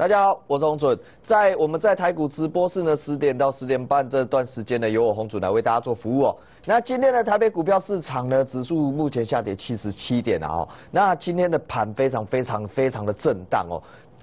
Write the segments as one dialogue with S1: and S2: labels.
S1: 大家好，我是洪准，在我们在台股直播室呢，十点到十点半这段时间呢，由我洪准来为大家做服务哦。那今天的台北股票市场呢，指数目前下跌七十七点了哦。那今天的盘非常非常非常的震荡哦，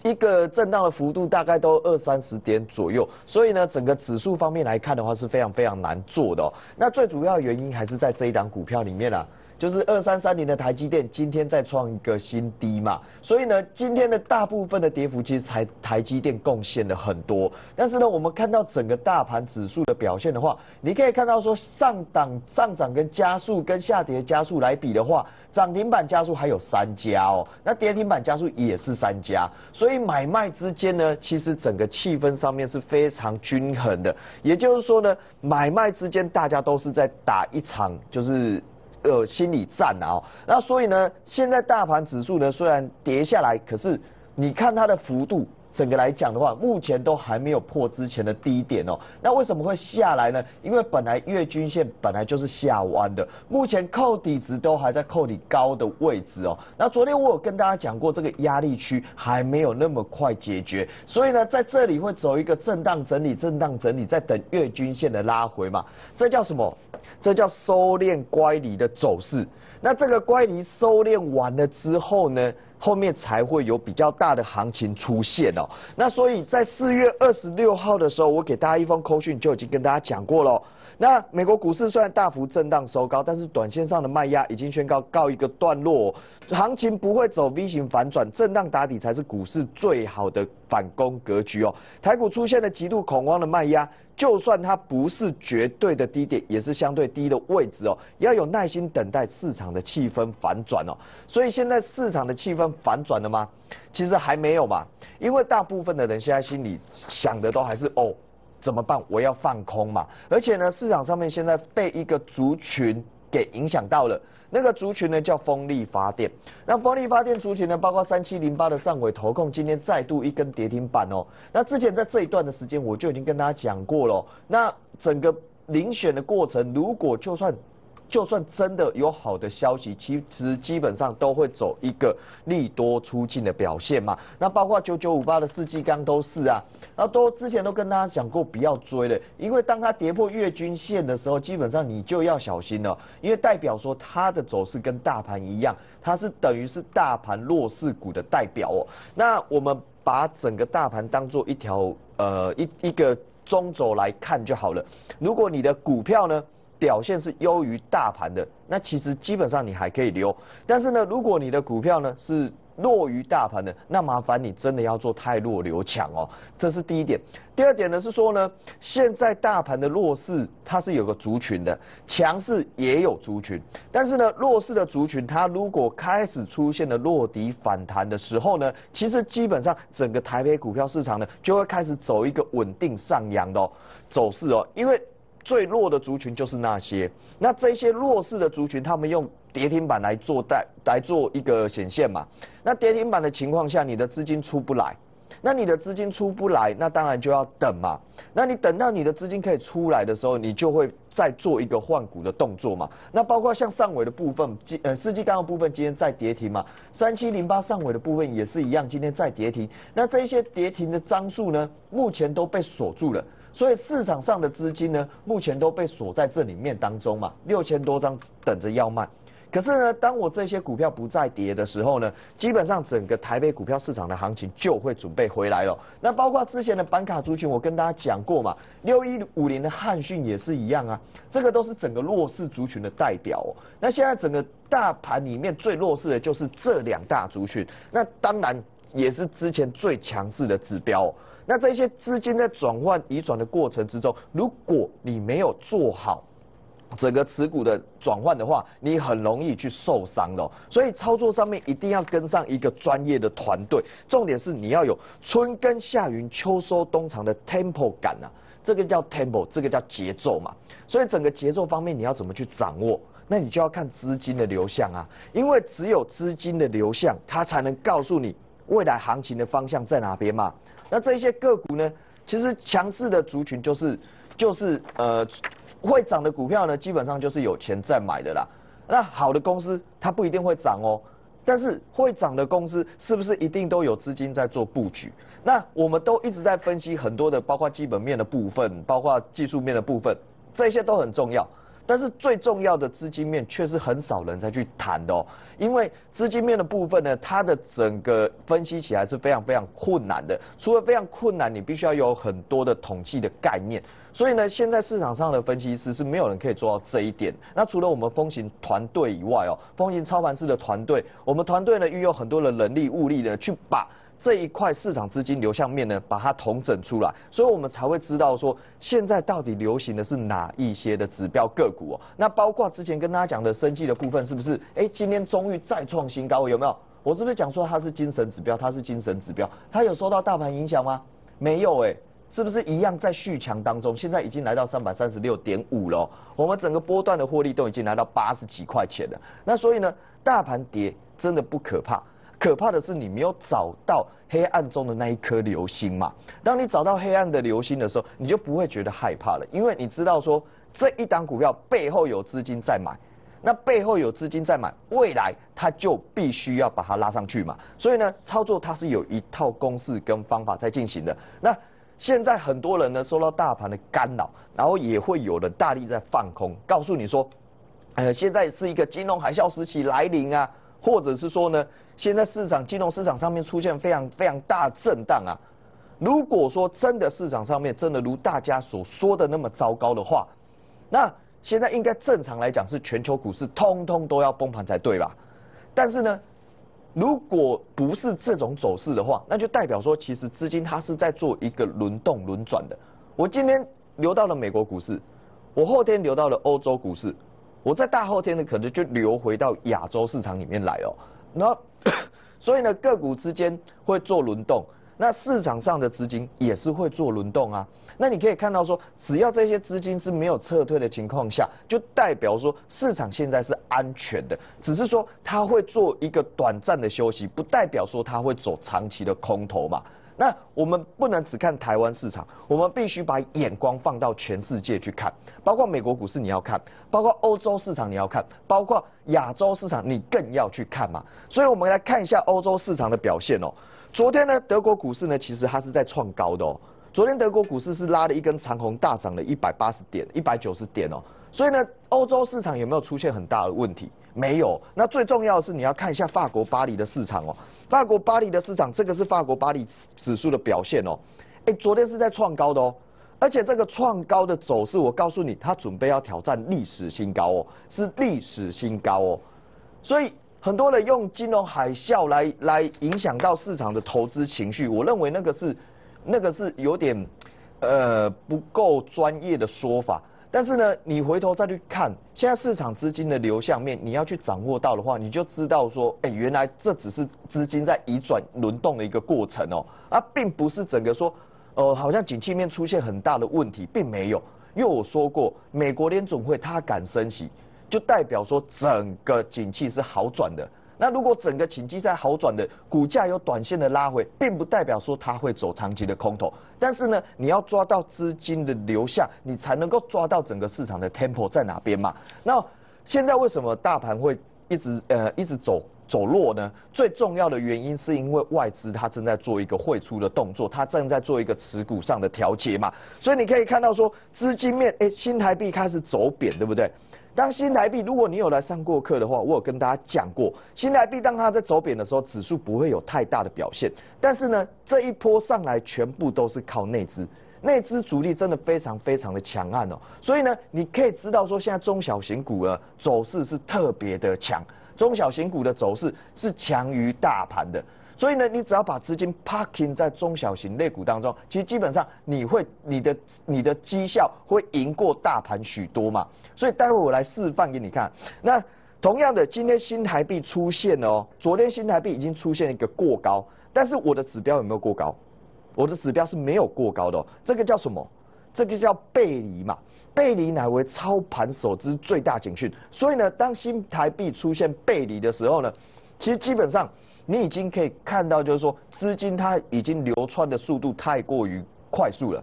S1: 一个震荡的幅度大概都二三十点左右，所以呢，整个指数方面来看的话是非常非常难做的。哦。那最主要原因还是在这一档股票里面了。就是二三三零的台积电今天再创一个新低嘛，所以呢，今天的大部分的跌幅其实台台积电贡献了很多。但是呢，我们看到整个大盘指数的表现的话，你可以看到说上档上涨跟加速跟下跌加速来比的话，涨停板加速还有三家哦，那跌停板加速也是三家，所以买卖之间呢，其实整个气氛上面是非常均衡的。也就是说呢，买卖之间大家都是在打一场就是。有心理战啊，那所以呢，现在大盘指数呢虽然跌下来，可是你看它的幅度。整个来讲的话，目前都还没有破之前的低点哦。那为什么会下来呢？因为本来月均线本来就是下弯的，目前扣底值都还在扣底高的位置哦。那昨天我有跟大家讲过，这个压力区还没有那么快解决，所以呢，在这里会走一个震荡整理，震荡整理，再等月均线的拉回嘛。这叫什么？这叫收敛乖离的走势。那这个乖离收敛完了之后呢？后面才会有比较大的行情出现哦。那所以在四月二十六号的时候，我给大家一封口讯就已经跟大家讲过了。那美国股市虽然大幅震荡收高，但是短线上的卖压已经宣告告一个段落，行情不会走 V 型反转，震荡打底才是股市最好的反攻格局哦。台股出现了极度恐慌的卖压。就算它不是绝对的低点，也是相对低的位置哦。要有耐心等待市场的气氛反转哦。所以现在市场的气氛反转了吗？其实还没有嘛，因为大部分的人现在心里想的都还是哦，怎么办？我要放空嘛。而且呢，市场上面现在被一个族群给影响到了。那个族群呢叫风力发电，那风力发电族群呢包括三七零八的上尾投控，今天再度一根跌停板哦。那之前在这一段的时间，我就已经跟大家讲过了，那整个遴选的过程，如果就算。就算真的有好的消息，其实基本上都会走一个利多出尽的表现嘛。那包括九九五八的四 G 钢都是啊，那都之前都跟大家讲过不要追了，因为当它跌破月均线的时候，基本上你就要小心了，因为代表说它的走势跟大盘一样，它是等于是大盘弱势股的代表哦。那我们把整个大盘当做一条呃一一个中轴来看就好了。如果你的股票呢？表现是优于大盘的，那其实基本上你还可以留。但是呢，如果你的股票呢是弱于大盘的，那麻烦你真的要做太弱留强哦，这是第一点。第二点呢是说呢，现在大盘的弱势它是有个族群的，强势也有族群。但是呢，弱势的族群它如果开始出现了落底反弹的时候呢，其实基本上整个台北股票市场呢就会开始走一个稳定上扬的走势哦，因为。最弱的族群就是那些，那这些弱势的族群，他们用跌停板来做带来做一个显现嘛。那跌停板的情况下，你的资金出不来，那你的资金出不来，那当然就要等嘛。那你等到你的资金可以出来的时候，你就会再做一个换股的动作嘛。那包括像上尾的部分，呃，四季干的部分今天再跌停嘛，三七零八上尾的部分也是一样，今天再跌停。那这些跌停的张数呢，目前都被锁住了。所以市场上的资金呢，目前都被锁在这里面当中嘛，六千多张等着要卖。可是呢，当我这些股票不再跌的时候呢，基本上整个台北股票市场的行情就会准备回来了。那包括之前的板卡族群，我跟大家讲过嘛，六一五零的汉讯也是一样啊，这个都是整个弱势族群的代表。那现在整个大盘里面最弱势的就是这两大族群，那当然也是之前最强势的指标。那这些资金在转换、移转的过程之中，如果你没有做好整个持股的转换的话，你很容易去受伤了。所以操作上面一定要跟上一个专业的团队。重点是你要有春耕夏耘秋收冬藏的 tempo 感呐，这个叫 tempo，这个叫节奏嘛。所以整个节奏方面你要怎么去掌握？那你就要看资金的流向啊，因为只有资金的流向，它才能告诉你未来行情的方向在哪边嘛。那这些个股呢？其实强势的族群就是，就是呃，会涨的股票呢，基本上就是有钱在买的啦。那好的公司它不一定会涨哦，但是会涨的公司是不是一定都有资金在做布局？那我们都一直在分析很多的，包括基本面的部分，包括技术面的部分，这些都很重要。但是最重要的资金面却是很少人才去谈的哦，因为资金面的部分呢，它的整个分析起来是非常非常困难的，除了非常困难，你必须要有很多的统计的概念。所以呢，现在市场上的分析师是没有人可以做到这一点。那除了我们风行团队以外哦，风行操盘室的团队，我们团队呢运用很多的人力物力呢去把。这一块市场资金流向面呢，把它统整出来，所以我们才会知道说，现在到底流行的是哪一些的指标个股哦。那包括之前跟大家讲的生技的部分，是不是？哎，今天终于再创新高，有没有？我是不是讲说它是精神指标，它是精神指标，它有受到大盘影响吗？没有哎，是不是一样在续强当中？现在已经来到三百三十六点五了，我们整个波段的获利都已经来到八十几块钱了。那所以呢，大盘跌真的不可怕。可怕的是你没有找到黑暗中的那一颗流星嘛？当你找到黑暗的流星的时候，你就不会觉得害怕了，因为你知道说这一档股票背后有资金在买，那背后有资金在买，未来它就必须要把它拉上去嘛。所以呢，操作它是有一套公式跟方法在进行的。那现在很多人呢受到大盘的干扰，然后也会有了大力在放空，告诉你说，哎，现在是一个金融海啸时期来临啊。或者是说呢，现在市场金融市场上面出现非常非常大震荡啊。如果说真的市场上面真的如大家所说的那么糟糕的话，那现在应该正常来讲是全球股市通通都要崩盘才对吧？但是呢，如果不是这种走势的话，那就代表说其实资金它是在做一个轮动轮转的。我今天流到了美国股市，我后天流到了欧洲股市。我在大后天呢，可能就流回到亚洲市场里面来哦。那 所以呢，个股之间会做轮动，那市场上的资金也是会做轮动啊。那你可以看到说，只要这些资金是没有撤退的情况下，就代表说市场现在是安全的，只是说它会做一个短暂的休息，不代表说它会走长期的空头嘛。那我们不能只看台湾市场，我们必须把眼光放到全世界去看，包括美国股市你要看，包括欧洲市场你要看，包括亚洲市场你更要去看嘛。所以我们来看一下欧洲市场的表现哦。昨天呢，德国股市呢其实它是在创高的哦。昨天德国股市是拉了一根长红，大涨了一百八十点、一百九十点哦。所以呢，欧洲市场有没有出现很大的问题？没有，那最重要的是你要看一下法国巴黎的市场哦。法国巴黎的市场，这个是法国巴黎指数的表现哦。哎，昨天是在创高的哦，而且这个创高的走势，我告诉你，它准备要挑战历史新高哦，是历史新高哦。所以很多人用金融海啸来来影响到市场的投资情绪，我认为那个是那个是有点呃不够专业的说法。但是呢，你回头再去看现在市场资金的流向面，你要去掌握到的话，你就知道说，哎，原来这只是资金在移转轮动的一个过程哦，啊，并不是整个说，呃，好像景气面出现很大的问题，并没有。因为我说过，美国联总会它敢升息，就代表说整个景气是好转的。那如果整个景气在好转的，股价有短线的拉回，并不代表说它会走长期的空头。但是呢，你要抓到资金的流向，你才能够抓到整个市场的 tempo 在哪边嘛。那现在为什么大盘会一直呃一直走走弱呢？最重要的原因是因为外资它正在做一个汇出的动作，它正在做一个持股上的调节嘛。所以你可以看到说，资金面，哎，新台币开始走贬，对不对？当新台币，如果你有来上过课的话，我有跟大家讲过，新台币当它在走贬的时候，指数不会有太大的表现。但是呢，这一波上来全部都是靠内资，内资主力真的非常非常的强悍哦。所以呢，你可以知道说，现在中小型股的走势是特别的强，中小型股的走势是强于大盘的。所以呢，你只要把资金 parking 在中小型类股当中，其实基本上你会你的你的绩效会赢过大盘许多嘛。所以待会我来示范给你看。那同样的，今天新台币出现了哦，昨天新台币已经出现一个过高，但是我的指标有没有过高？我的指标是没有过高的，这个叫什么？这个叫背离嘛。背离乃为操盘手之最大警讯。所以呢，当新台币出现背离的时候呢，其实基本上。你已经可以看到，就是说资金它已经流窜的速度太过于快速了。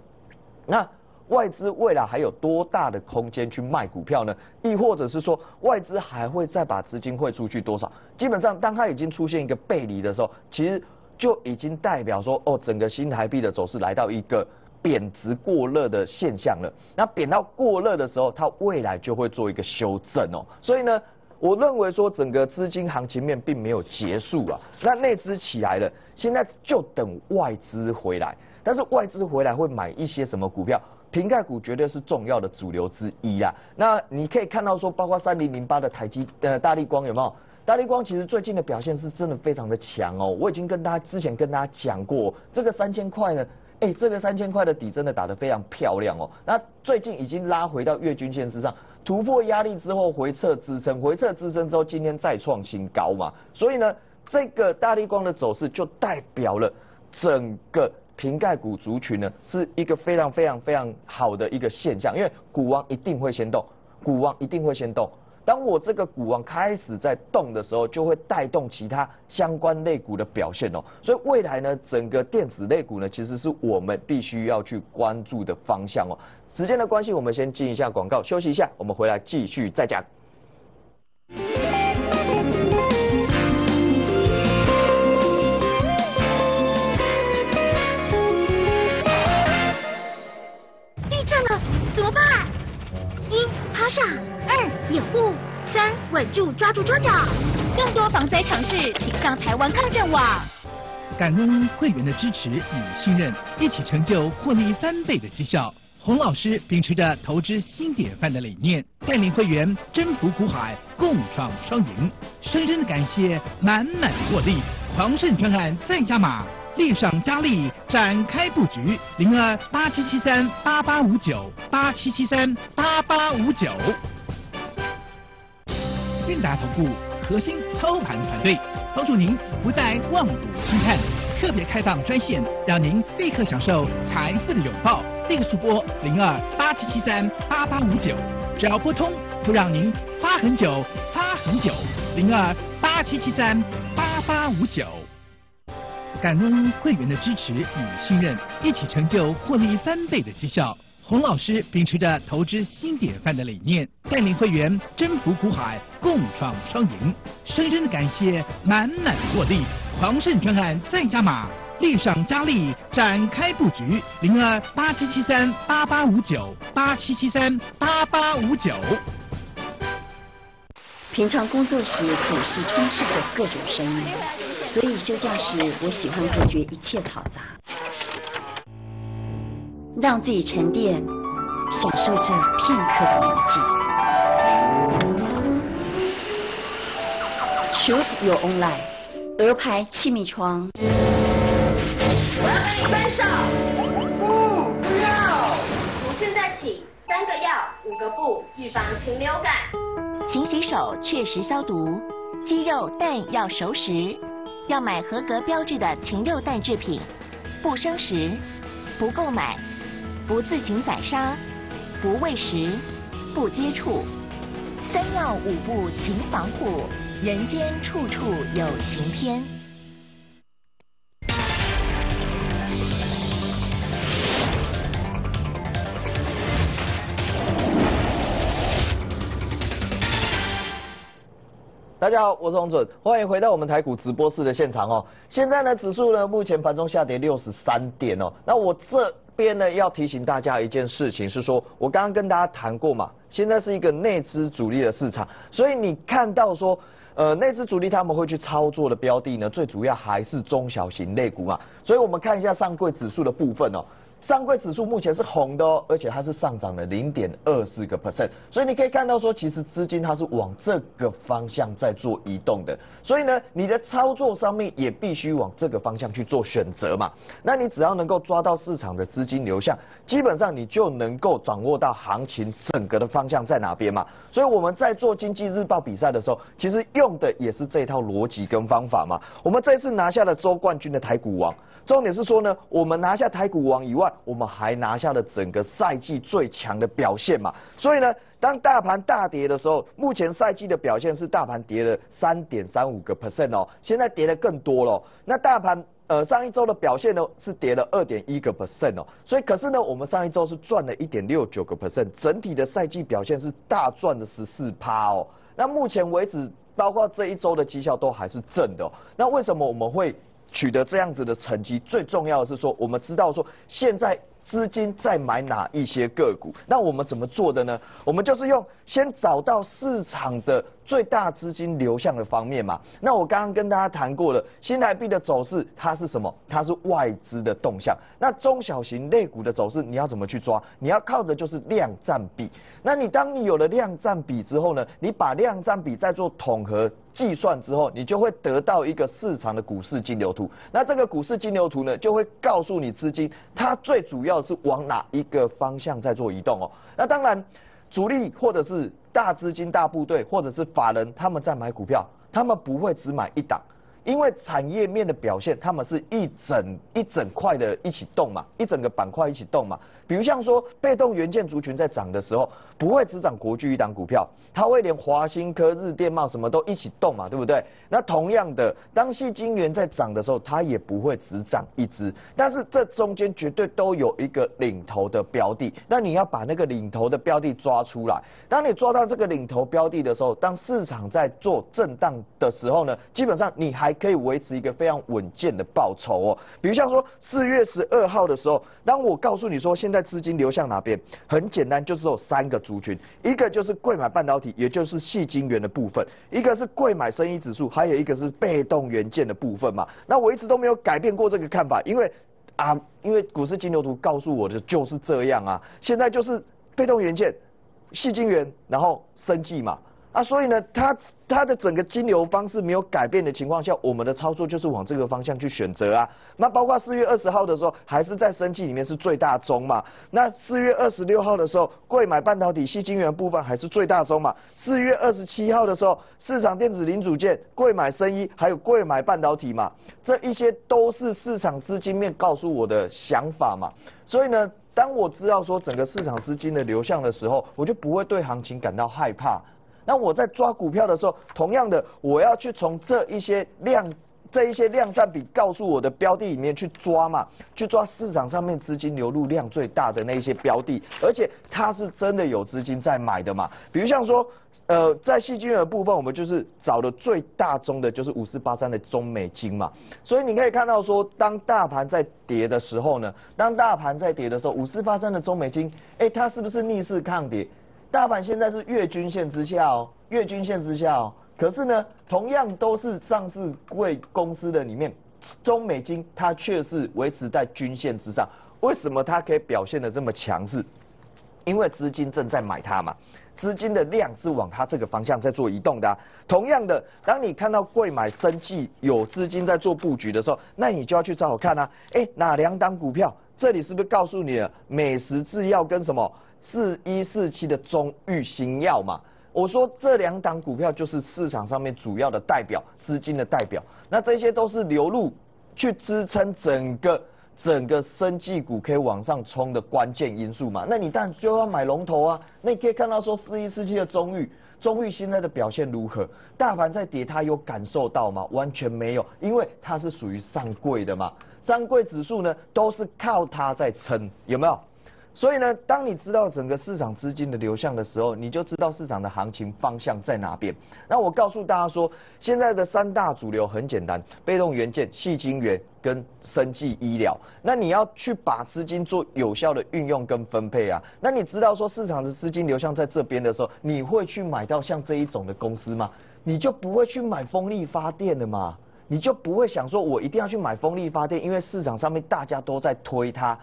S1: 那外资未来还有多大的空间去卖股票呢？亦或者是说外资还会再把资金汇出去多少？基本上，当它已经出现一个背离的时候，其实就已经代表说，哦，整个新台币的走势来到一个贬值过热的现象了。那贬到过热的时候，它未来就会做一个修正哦。所以呢。我认为说整个资金行情面并没有结束啊，那内资起来了，现在就等外资回来。但是外资回来会买一些什么股票？瓶盖股绝对是重要的主流之一啦。那你可以看到说，包括三零零八的台积，呃，大力光有没有？大力光其实最近的表现是真的非常的强哦。我已经跟大家之前跟大家讲过，这个三千块呢，哎，这个三千块的底真的打得非常漂亮哦。那最近已经拉回到月均线之上。突破压力之后回撤支撑，回撤支撑之后今天再创新高嘛，所以呢，这个大力光的走势就代表了整个瓶盖股族群呢是一个非常非常非常好的一个现象，因为股王一定会先动，股王一定会先动。当我这个股王开始在动的时候，就会带动其他相关类股的表现哦。所以未来呢，整个电子类股呢，其实是我们必须要去关注的方向哦。时间的关系，我们先进一下广告，休息一下，我们回来继续再讲。住抓住桌角，更多防灾常识，请上台湾抗震网。
S2: 感恩会员的支持与信任，一起成就获利翻倍的绩效。洪老师秉持着投资新典范的理念，带领会员征服股海，共创双赢。深深的感谢满满获利，狂胜专案再加码，力上加力，展开布局。零二八七七三八八五九八七七三八八五九。韵达同步核心操盘团队，帮助您不再望股兴叹。特别开放专线，让您立刻享受财富的拥抱。定速拨零二八七七三八八五九，只要拨通，就让您发很久，发很久。零二八七七三八八五九。感恩会员的支持与信任，一起成就获利翻倍的绩效。洪老师秉持着投资新典范的理念，带领会员征服股海，共创双赢。深深的感谢满满获利，狂胜专案再加码，力上加力，展开布局。零二八七七三八八五九八七七三八八五九。平常工作时总是充斥着各种声音，
S1: 所以休假时我喜欢隔绝一切嘈杂。让自己沉淀，享受这片刻的宁静。Choose your own life。鹅牌气密窗。我要跟你分手！不，不要！从现在起，三个要，五个不，预防禽流感。勤洗手，确实消毒。鸡肉蛋要熟食，要买合格标志的禽肉蛋制品，不生食，不购买。不自行宰杀，不喂食，不接触，三要五不勤防护，人间处处有晴天。大家好，我是王准，欢迎回到我们台股直播室的现场哦。现在呢，指数呢，目前盘中下跌六十三点哦。那我这。边呢要提醒大家一件事情是说，我刚刚跟大家谈过嘛，现在是一个内资主力的市场，所以你看到说，呃，内资主力他们会去操作的标的呢，最主要还是中小型类股嘛，所以我们看一下上柜指数的部分哦。上柜指数目前是红的哦，而且它是上涨了零点二四个 percent，所以你可以看到说，其实资金它是往这个方向在做移动的，所以呢，你的操作上面也必须往这个方向去做选择嘛。那你只要能够抓到市场的资金流向，基本上你就能够掌握到行情整个的方向在哪边嘛。所以我们在做经济日报比赛的时候，其实用的也是这套逻辑跟方法嘛。我们这次拿下了周冠军的台股王，重点是说呢，我们拿下台股王以外。我们还拿下了整个赛季最强的表现嘛？所以呢，当大盘大跌的时候，目前赛季的表现是大盘跌了三点三五个 percent 哦，现在跌的更多了。那大盘呃上一周的表现呢是跌了二点一个 percent 哦，所以可是呢，我们上一周是赚了一点六九个 percent，整体的赛季表现是大赚的十四趴哦。那目前为止，包括这一周的绩效都还是正的。那为什么我们会？取得这样子的成绩，最重要的是说，我们知道说现在资金在买哪一些个股，那我们怎么做的呢？我们就是用先找到市场的。最大资金流向的方面嘛，那我刚刚跟大家谈过了，新台币的走势它是什么？它是外资的动向。那中小型类股的走势你要怎么去抓？你要靠的就是量占比。那你当你有了量占比之后呢，你把量占比再做统合计算之后，你就会得到一个市场的股市金流图。那这个股市金流图呢，就会告诉你资金它最主要是往哪一个方向在做移动哦。那当然。主力或者是大资金、大部队，或者是法人，他们在买股票，他们不会只买一档，因为产业面的表现，他们是一整一整块的一起动嘛，一整个板块一起动嘛。比如像说，被动元件族群在涨的时候，不会只涨国巨一档股票，它会连华新科、日电贸什么都一起动嘛，对不对？那同样的，当细晶圆在涨的时候，它也不会只涨一只，但是这中间绝对都有一个领头的标的。那你要把那个领头的标的抓出来。当你抓到这个领头标的的时候，当市场在做震荡的时候呢，基本上你还可以维持一个非常稳健的报酬哦。比如像说，四月十二号的时候，当我告诉你说现在资金流向哪边？很简单，就是有三个族群：一个就是贵买半导体，也就是细晶圆的部分；一个是贵买生意指数，还有一个是被动元件的部分嘛。那我一直都没有改变过这个看法，因为啊，因为股市金牛图告诉我的就是这样啊。现在就是被动元件、细晶圆，然后生绩嘛。啊，所以呢，它它的整个金流方式没有改变的情况下，我们的操作就是往这个方向去选择啊。那包括四月二十号的时候，还是在升气里面是最大宗嘛。那四月二十六号的时候，贵买半导体系金源部分还是最大宗嘛。四月二十七号的时候，市场电子零组件贵买生意，还有贵买半导体嘛，这一些都是市场资金面告诉我的想法嘛。所以呢，当我知道说整个市场资金的流向的时候，我就不会对行情感到害怕。那我在抓股票的时候，同样的，我要去从这一些量，这一些量占比告诉我的标的里面去抓嘛，去抓市场上面资金流入量最大的那一些标的，而且它是真的有资金在买的嘛。比如像说，呃，在细菌的部分，我们就是找的最大宗的，就是五四八三的中美金嘛。所以你可以看到说，当大盘在跌的时候呢，当大盘在跌的时候，五四八三的中美金，哎，它是不是逆势抗跌？大盘现在是月均线之下哦，月均线之下哦。可是呢，同样都是上市贵公司的里面，中美金它却是维持在均线之上。为什么它可以表现的这么强势？因为资金正在买它嘛，资金的量是往它这个方向在做移动的。同样的，当你看到贵买生计有资金在做布局的时候，那你就要去找我看啊。哎，哪两档股票？这里是不是告诉你了？美食制药跟什么？四一四七的中裕新药嘛，我说这两档股票就是市场上面主要的代表资金的代表，那这些都是流入去支撑整个整个生技股可以往上冲的关键因素嘛。那你当然就要买龙头啊。那你可以看到说四一四七的中裕。中裕现在的表现如何？大盘在跌，它有感受到吗？完全没有，因为它是属于上柜的嘛。上柜指数呢，都是靠它在撑，有没有？所以呢，当你知道整个市场资金的流向的时候，你就知道市场的行情方向在哪边。那我告诉大家说，现在的三大主流很简单：被动元件、细晶圆跟生技医疗。那你要去把资金做有效的运用跟分配啊。那你知道说市场的资金流向在这边的时候，你会去买到像这一种的公司吗？你就不会去买风力发电了嘛？你就不会想说我一定要去买风力发电，因为市场上面大家都在推它。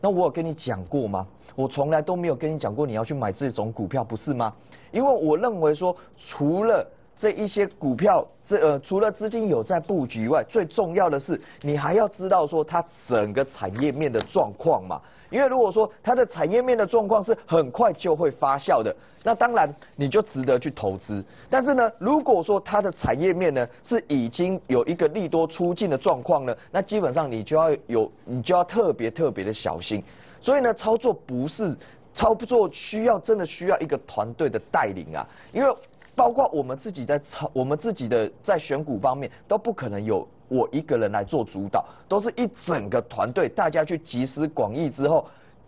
S1: 那我有跟你讲过吗？我从来都没有跟你讲过你要去买这种股票，不是吗？因为我认为说，除了。这一些股票，这呃，除了资金有在布局以外，最重要的是你还要知道说它整个产业面的状况嘛。因为如果说它的产业面的状况是很快就会发酵的，那当然你就值得去投资。但是呢，如果说它的产业面呢是已经有一个利多出尽的状况呢，那基本上你就要有，你就要特别特别的小心。所以呢，操作不是操作需要真的需要一个团队的带领啊，因为。包括我们自己在操，我们自己的在选股方面都不可能有我一个人来做主导，都是一整个团队，大家去集思广益之后，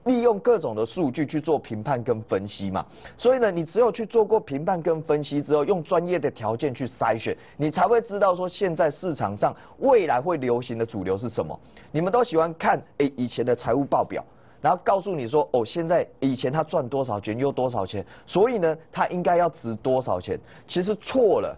S1: 利用各种的数据去做评判跟分析嘛。所以呢，你只有去做过评判跟分析之后，用专业的条件去筛选，你才会知道说现在市场上未来会流行的主流是什么。你们都喜欢看诶以前的财务报表。然后告诉你说，哦，现在以前他赚多少钱，又多少钱，所以呢，他应该要值多少钱？其实错了，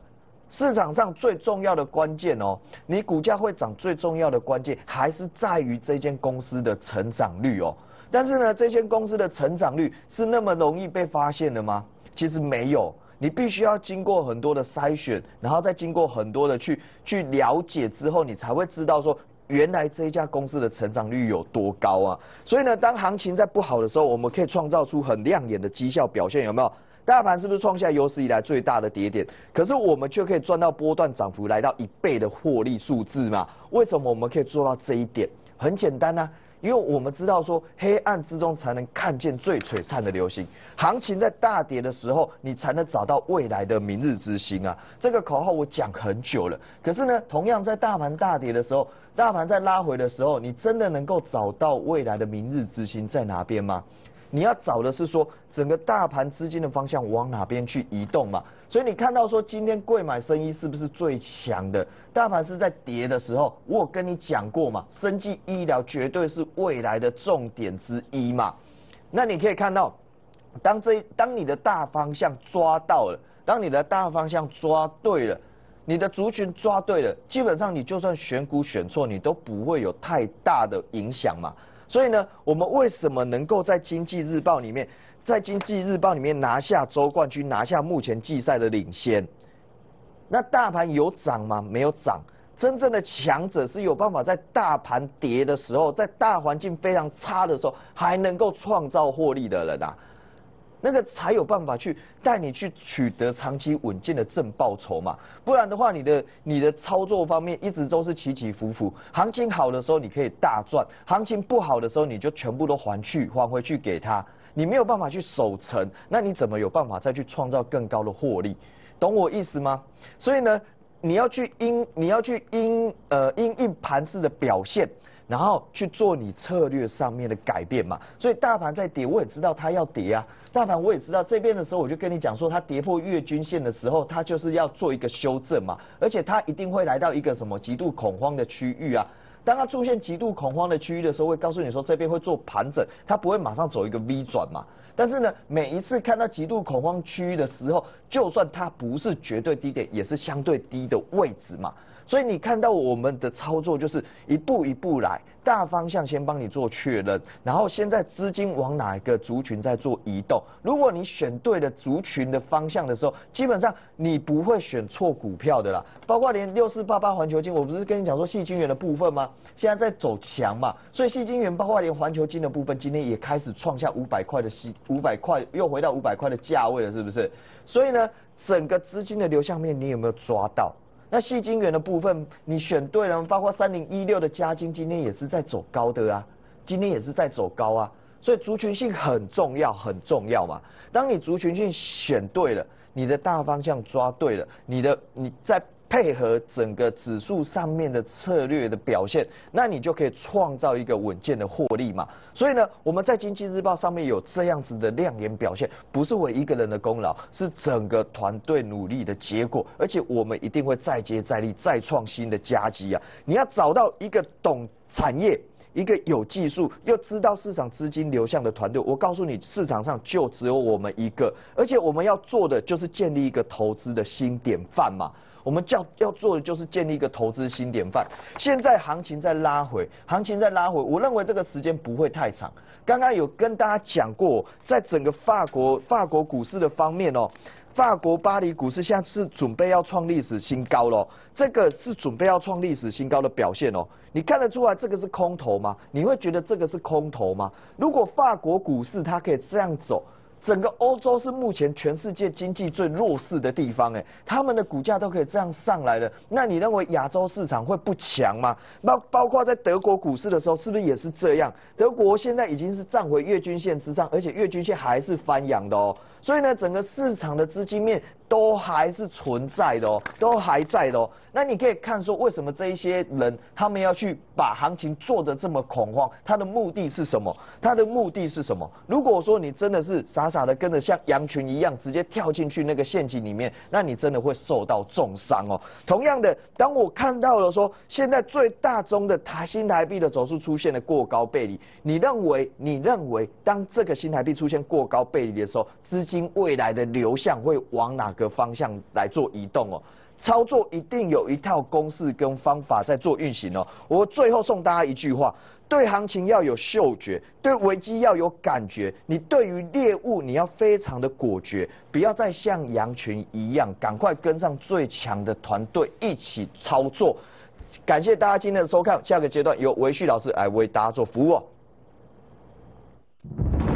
S1: 市场上最重要的关键哦，你股价会涨最重要的关键还是在于这间公司的成长率哦。但是呢，这间公司的成长率是那么容易被发现的吗？其实没有，你必须要经过很多的筛选，然后再经过很多的去去了解之后，你才会知道说。原来这一家公司的成长率有多高啊？所以呢，当行情在不好的时候，我们可以创造出很亮眼的绩效表现，有没有？大盘是不是创下有史以来最大的跌点？可是我们却可以赚到波段涨幅来到一倍的获利数字嘛？为什么我们可以做到这一点？很简单呐。因为我们知道说，黑暗之中才能看见最璀璨的流星。行情在大跌的时候，你才能找到未来的明日之星啊！这个口号我讲很久了，可是呢，同样在大盘大跌的时候，大盘在拉回的时候，你真的能够找到未来的明日之星在哪边吗？你要找的是说，整个大盘资金的方向往哪边去移动嘛？所以你看到说今天贵买生意是不是最强的？大盘是在跌的时候，我跟你讲过嘛，生技医疗绝对是未来的重点之一嘛。那你可以看到，当这当你的大方向抓到了，当你的大方向抓对了，你的族群抓对了，基本上你就算选股选错，你都不会有太大的影响嘛。所以呢，我们为什么能够在经济日报里面？在经济日报里面拿下周冠军，拿下目前季赛的领先。那大盘有涨吗？没有涨。真正的强者是有办法在大盘跌的时候，在大环境非常差的时候，还能够创造获利的人啊。那个才有办法去带你去取得长期稳健的正报酬嘛。不然的话，你的你的操作方面一直都是起起伏伏。行情好的时候你可以大赚，行情不好的时候你就全部都还去还回去给他。你没有办法去守成，那你怎么有办法再去创造更高的获利？懂我意思吗？所以呢，你要去因你要去因呃因应盘式的表现，然后去做你策略上面的改变嘛。所以大盘在跌，我也知道它要跌啊。大盘我也知道这边的时候，我就跟你讲说，它跌破月均线的时候，它就是要做一个修正嘛，而且它一定会来到一个什么极度恐慌的区域啊。当它出现极度恐慌的区域的时候，会告诉你说这边会做盘整，它不会马上走一个 V 转嘛。但是呢，每一次看到极度恐慌区域的时候，就算它不是绝对低点，也是相对低的位置嘛。所以你看到我们的操作就是一步一步来，大方向先帮你做确认，然后现在资金往哪一个族群在做移动？如果你选对了族群的方向的时候，基本上你不会选错股票的啦。包括连六四八八环球金，我不是跟你讲说细菌源的部分吗？现在在走强嘛，所以细菌源包括连环球金的部分，今天也开始创下五百块的西五百块又回到五百块的价位了，是不是？所以呢，整个资金的流向面你有没有抓到？那细金元的部分，你选对了，包括三零一六的加金，今天也是在走高的啊，今天也是在走高啊，所以族群性很重要，很重要嘛。当你族群性选对了，你的大方向抓对了，你的你在。配合整个指数上面的策略的表现，那你就可以创造一个稳健的获利嘛。所以呢，我们在经济日报上面有这样子的亮眼表现，不是我一个人的功劳，是整个团队努力的结果。而且我们一定会再接再厉，再创新的加急啊！你要找到一个懂产业、一个有技术又知道市场资金流向的团队，我告诉你，市场上就只有我们一个。而且我们要做的就是建立一个投资的新典范嘛。我们叫要做的就是建立一个投资新典范。现在行情在拉回，行情在拉回，我认为这个时间不会太长。刚刚有跟大家讲过，在整个法国法国股市的方面哦，法国巴黎股市现在是准备要创历史新高了，这个是准备要创历史新高的表现哦。你看得出来这个是空头吗？你会觉得这个是空头吗？如果法国股市它可以这样走？整个欧洲是目前全世界经济最弱势的地方，哎，他们的股价都可以这样上来了，那你认为亚洲市场会不强吗？包包括在德国股市的时候，是不是也是这样？德国现在已经是站回月均线之上，而且月均线还是翻扬的哦，所以呢，整个市场的资金面。都还是存在的哦，都还在的哦。那你可以看说，为什么这一些人他们要去把行情做的这么恐慌？他的目的是什么？他的目的是什么？如果说你真的是傻傻的跟着像羊群一样，直接跳进去那个陷阱里面，那你真的会受到重伤哦。同样的，当我看到了说，现在最大宗的台新台币的走势出现了过高背离，你认为你认为当这个新台币出现过高背离的时候，资金未来的流向会往哪个？的方向来做移动哦，操作一定有一套公式跟方法在做运行哦。我最后送大家一句话：对行情要有嗅觉，对危机要有感觉。你对于猎物，你要非常的果决，不要再像羊群一样，赶快跟上最强的团队一起操作。感谢大家今天的收看，下个阶段由维旭老师来为大家做服务。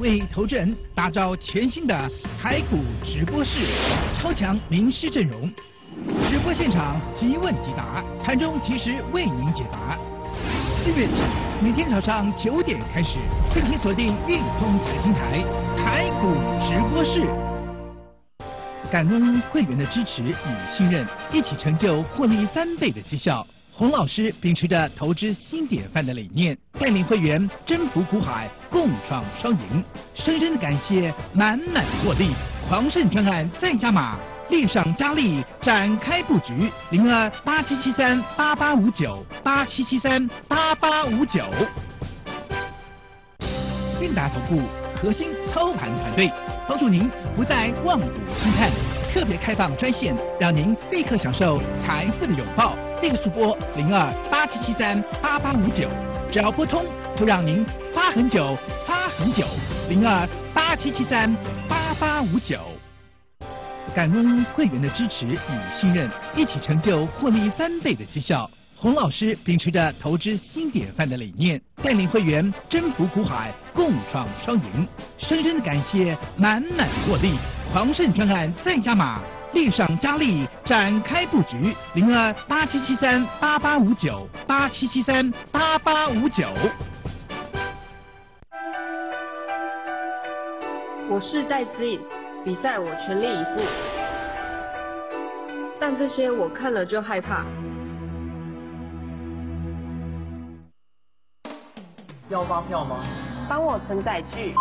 S2: 为投资人打造全新的台股直播室，超强名师阵容，直播现场即问即答，盘中及时为您解答。四月起，每天早上九点开始，敬请锁定运通财经台台股直播室。感恩会员的支持与信任，一起成就获利翻倍的绩效。洪老师秉持着投资新典范的理念，带领会员征服股海，共创双赢。深深的感谢满满的获利，狂胜专案再加码，力上加力，展开布局。零二八七七三八八五九八七七三八八五九。韵达投顾核心操盘团队，帮助您不再妄赌心态。特别开放专线，让您立刻享受财富的拥抱。刻速拨零二八七七三八八五九，只要拨通，就让您发很久，发很久。零二八七七三八八五九。感恩会员的支持与信任，一起成就获利翻倍的绩效。洪老师秉持着投资新典范的理念，带领会员征服苦海，共创双赢。深深的感谢满满获利。狂胜专案再加码，立上加力，展开布局。零二八七七三八八五九八七七三八八五九。
S1: 我是在姿比赛我全力以赴，但这些我看了就害怕。要发票吗？帮我存载具。